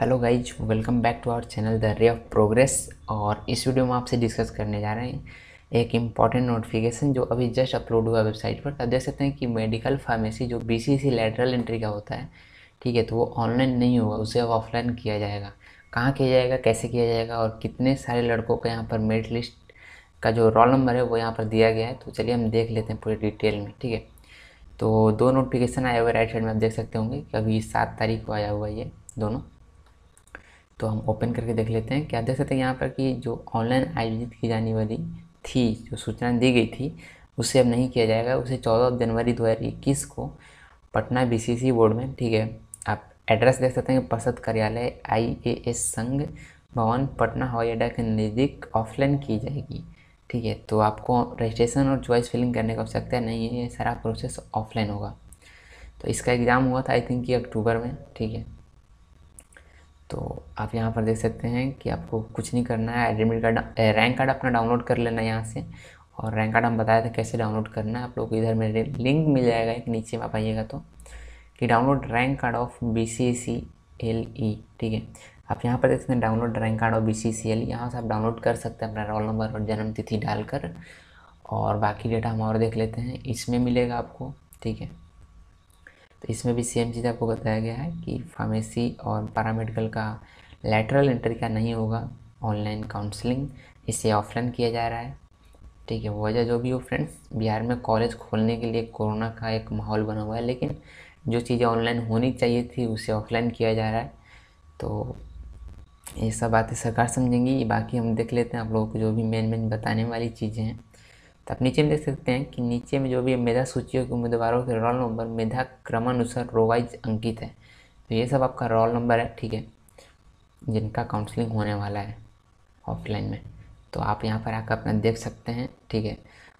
hello guys welcome back to our channel the ray of progress और इस video में आपसे डिस्कस करने जा रहे हैं एक इम्पॉर्टेंट नोटिफिकेशन जो अभी जस्ट अपलोड हुआ वेबसाइट पर आप देख सकते हैं कि मेडिकल फार्मेसी जो बी सी लेटरल एंट्री का होता है ठीक है तो वो ऑनलाइन नहीं होगा उसे अब ऑफलाइन किया जाएगा कहाँ किया जाएगा कैसे किया जाएगा और कितने सारे लड़कों का यहाँ पर मेरिट लिस्ट का जो रोल नंबर है वो यहाँ पर दिया गया है तो चलिए हम देख लेते हैं पूरी डिटेल में ठीक है तो दो नोटिफिकेशन आए हुए राइट साइड में आप देख सकते होंगे कि अभी सात तारीख को आया हुआ ये दोनों तो हम ओपन करके देख लेते हैं क्या देख सकते हैं यहाँ पर कि जो ऑनलाइन आयोजित की जाने वाली थी जो सूचना दी गई थी उसे अब नहीं किया जाएगा उसे चौदह जनवरी दो हज़ार इक्कीस को पटना बीसीसी बोर्ड में ठीक है आप एड्रेस देख सकते हैं पसद कार्यालय आई ए एस संघ भवन पटना हवाई अड्डा के नज़दीक ऑफलाइन की जाएगी ठीक है तो आपको रजिस्ट्रेशन और चॉइस फिलिंग करने की आवश्यकता नहीं है ये सारा प्रोसेस ऑफलाइन होगा तो इसका एग्ज़ाम हुआ था आई थिंक कि अक्टूबर में ठीक है तो आप यहाँ पर देख सकते हैं कि आपको कुछ नहीं करना है एडमिट कार्ड रैंक कार्ड अपना डाउनलोड कर लेना है यहाँ से और रैंक कार्ड हम बताया था कैसे डाउनलोड करना है आप लोग इधर मेरे लिंक मिल जाएगा एक नीचे आप आइएगा तो कि download rank card of B C C L E ठीक है आप यहाँ पर देख सकते हैं download rank card of B C C L यहाँ से आप डाउनलोड कर सकते हैं अपना रोल नंबर और जन्मतिथि डालकर और बाकी डेटा हम और देख लेते हैं इसमें मिलेगा आपको ठीक है तो इसमें भी सेम चीज़ आपको बताया गया है कि फार्मेसी और पैरामेडिकल का लेटरल एंट्री का नहीं होगा ऑनलाइन काउंसलिंग इसे ऑफलाइन किया जा रहा है ठीक है वजह जो भी हो फ्रेंड्स बिहार में कॉलेज खोलने के लिए कोरोना का एक माहौल बना हुआ है लेकिन जो चीज़ें ऑनलाइन होनी चाहिए थी उसे ऑफलाइन किया जा रहा है तो ये सब बातें सरकार समझेंगी बाकी हम देख लेते हैं आप लोगों को जो भी मेन मेन बताने वाली चीज़ें हैं तो आप नीचे में देख सकते हैं कि नीचे में जो भी मेधा सूचियों के उम्मीदवारों के रोल नंबर मेधा क्रमानुसार रोवाइज अंकित है तो ये सब आपका रोल नंबर है ठीक है जिनका काउंसलिंग होने वाला है ऑफलाइन में तो आप यहाँ पर आकर अपना देख सकते हैं ठीक है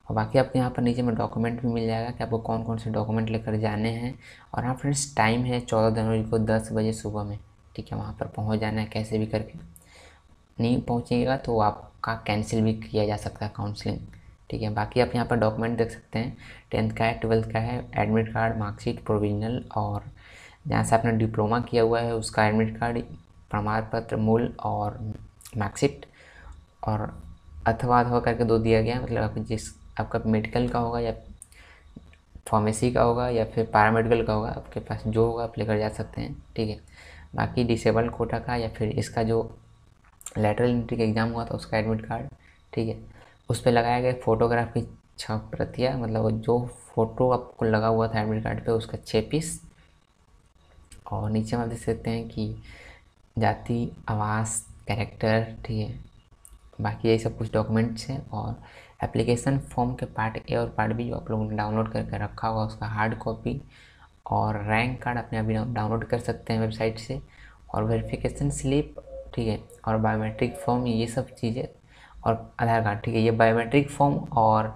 और बाकी आपको यहाँ पर नीचे में डॉक्यूमेंट भी मिल जाएगा कि आपको कौन कौन से डॉक्यूमेंट लेकर जाने हैं और हाँ फ्रेंड्स टाइम है चौदह जनवरी को दस बजे सुबह में ठीक है वहाँ पर पहुँच जाना है कैसे भी करके नहीं पहुँचेगा तो आपका कैंसिल भी किया जा सकता है काउंसलिंग ठीक है बाकी आप यहाँ पर डॉक्यूमेंट देख सकते हैं टेंथ का है ट्वेल्थ का है एडमिट कार्ड मार्कशीट प्रोविजनल और जहाँ से आपने डिप्लोमा किया हुआ है उसका एडमिट कार्ड प्रमाण पत्र मूल और मार्कशीट और अथवा अथवा करके दो दिया गया मतलब आप जिस आपका मेडिकल का होगा या फार्मेसी का होगा या फिर पैरामेडिकल का होगा आपके पास जो होगा आप लेकर जा सकते हैं ठीक है बाकी डिसेबल कोटा का या फिर इसका जो लेटरल इंट्री का एग्ज़ाम हुआ था उसका एडमिट कार्ड ठीक है उस पर लगाया गया फ़ोटोग्राफ की छाप प्रतिया मतलब जो फ़ोटो आपको लगा हुआ था एडमिट कार्ड पे उसका छः पीस और नीचे में आप देख सकते हैं कि जाति आवास कैरेक्टर ठीक है बाकी यही सब कुछ डॉक्यूमेंट्स हैं और एप्लीकेशन फॉर्म के पार्ट ए और पार्ट बी जो आप लोगों ने डाउनलोड करके रखा हुआ उसका हार्ड कॉपी और रैंक कार्ड अपने अभी डाउनलोड कर सकते हैं वेबसाइट से और वेरिफिकेशन स्लिप ठीक है और बायोमेट्रिक फॉर्म ये सब चीज़ें और आधार कार्ड ठीक है ये बायोमेट्रिक फॉर्म और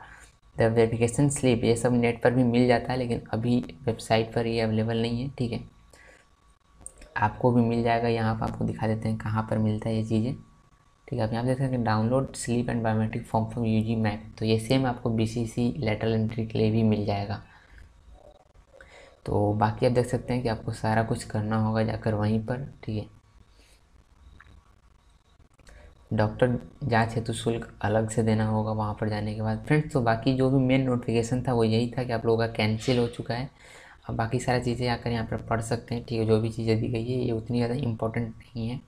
द वेरिफिकेशन स्लिप ये सब नेट पर भी मिल जाता है लेकिन अभी वेबसाइट पर ये अवेलेबल नहीं है ठीक है आपको भी मिल जाएगा यहाँ पर आपको दिखा देते हैं कहाँ पर मिलता है ये चीज़ें ठीक है आप यहाँ देख सकते हैं download slip and biometric form from U G map तो ये सेम आपको B C C lateral entry के लिए भी मिल जाएगा तो बाकी आप देख सकते हैं कि आपको सारा कुछ करना होगा जाकर वहीं पर ठीक है डॉक्टर जांच हेतु शुल्क अलग से देना होगा वहाँ पर जाने के बाद फ्रेंड्स तो बाकी जो भी मेन नोटिफिकेशन था वो यही था कि आप लोगों का कैंसिल हो चुका है अब बाकी सारी चीज़ें आकर यहाँ पर पढ़ सकते हैं ठीक है जो भी चीज़ें दी गई है ये उतनी ज़्यादा इंपॉर्टेंट नहीं है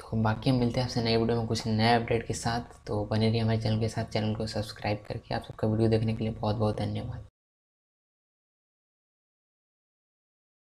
तो बाकी हम मिलते हैं आपसे नए वीडियो में कुछ नए अपडेट के साथ तो बने रहिए हमारे चैनल के साथ चैनल को सब्सक्राइब करके आप सबका वीडियो देखने के लिए बहुत बहुत धन्यवाद